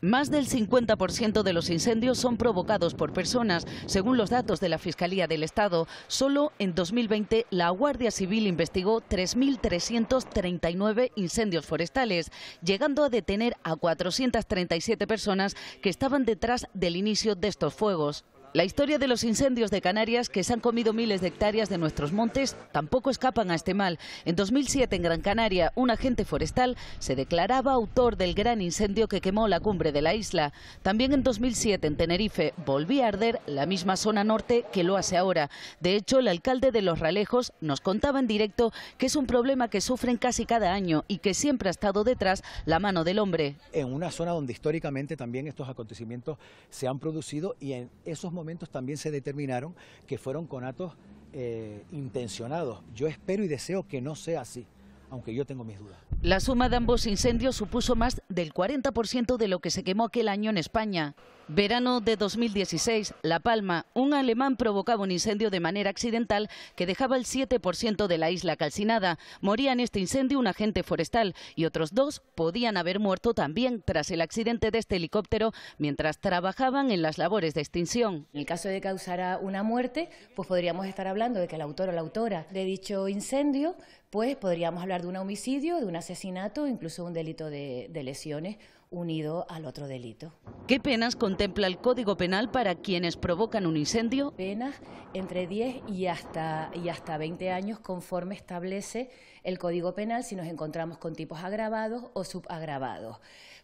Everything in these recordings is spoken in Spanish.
Más del 50% de los incendios son provocados por personas. Según los datos de la Fiscalía del Estado, solo en 2020 la Guardia Civil investigó 3.339 incendios forestales, llegando a detener a 437 personas que estaban detrás del inicio de estos fuegos. La historia de los incendios de Canarias, que se han comido miles de hectáreas de nuestros montes, tampoco escapan a este mal. En 2007, en Gran Canaria, un agente forestal se declaraba autor del gran incendio que quemó la cumbre de la isla. También en 2007, en Tenerife, volvía a arder la misma zona norte que lo hace ahora. De hecho, el alcalde de Los Ralejos nos contaba en directo que es un problema que sufren casi cada año y que siempre ha estado detrás la mano del hombre. En una zona donde históricamente también estos acontecimientos se han producido y en esos momentos también se determinaron que fueron conatos eh, intencionados. Yo espero y deseo que no sea así aunque yo tengo mis dudas. La suma de ambos incendios supuso más del 40% de lo que se quemó aquel año en España. Verano de 2016, La Palma, un alemán provocaba un incendio de manera accidental que dejaba el 7% de la isla calcinada. Moría en este incendio un agente forestal y otros dos podían haber muerto también tras el accidente de este helicóptero mientras trabajaban en las labores de extinción. En el caso de causar una muerte, pues podríamos estar hablando de que el autor o la autora de dicho incendio, pues podríamos hablar de un homicidio, de un asesinato, incluso un delito de, de lesiones unido al otro delito. ¿Qué penas contempla el Código Penal para quienes provocan un incendio? Penas entre 10 y hasta, y hasta 20 años conforme establece el Código Penal si nos encontramos con tipos agravados o subagravados.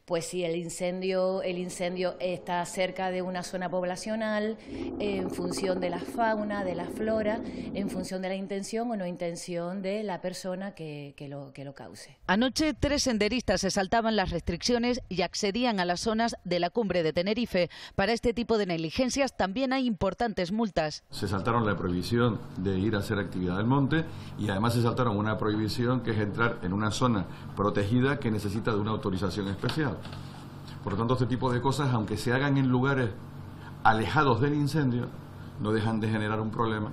Pues si el incendio, el incendio está cerca de una zona poblacional, en función de la fauna, de la flora, en función de la intención o no intención de la persona que, lo, que lo cause. Anoche tres senderistas se saltaban las restricciones y accedían a las zonas de la cumbre de Tenerife. Para este tipo de negligencias también hay importantes multas. Se saltaron la prohibición de ir a hacer actividad del monte y además se saltaron una prohibición que es entrar en una zona protegida que necesita de una autorización especial. Por lo tanto, este tipo de cosas, aunque se hagan en lugares alejados del incendio, no dejan de generar un problema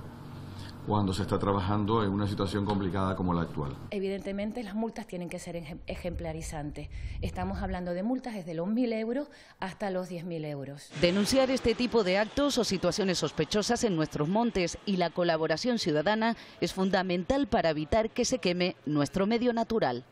cuando se está trabajando en una situación complicada como la actual. Evidentemente las multas tienen que ser ejemplarizantes. Estamos hablando de multas desde los 1.000 euros hasta los 10.000 euros. Denunciar este tipo de actos o situaciones sospechosas en nuestros montes y la colaboración ciudadana es fundamental para evitar que se queme nuestro medio natural.